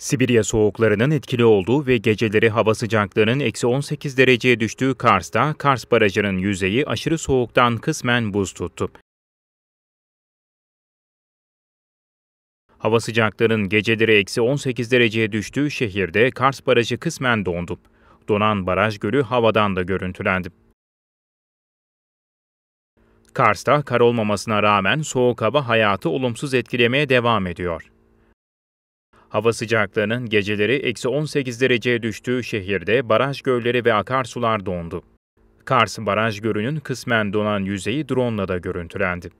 Sibirya soğuklarının etkili olduğu ve geceleri hava sıcaklığının eksi 18 dereceye düştüğü Kars'ta Kars Barajı'nın yüzeyi aşırı soğuktan kısmen buz tuttu. Hava sıcaklığının geceleri eksi 18 dereceye düştüğü şehirde Kars Barajı kısmen dondu. Donan baraj gölü havadan da görüntülendi. Kars'ta kar olmamasına rağmen soğuk hava hayatı olumsuz etkilemeye devam ediyor. Hava sıcaklığının geceleri eksi 18 dereceye düştüğü şehirde baraj gölleri ve akarsular dondu. Kars Baraj Gölü'nün kısmen donan yüzeyi drone da görüntülendi.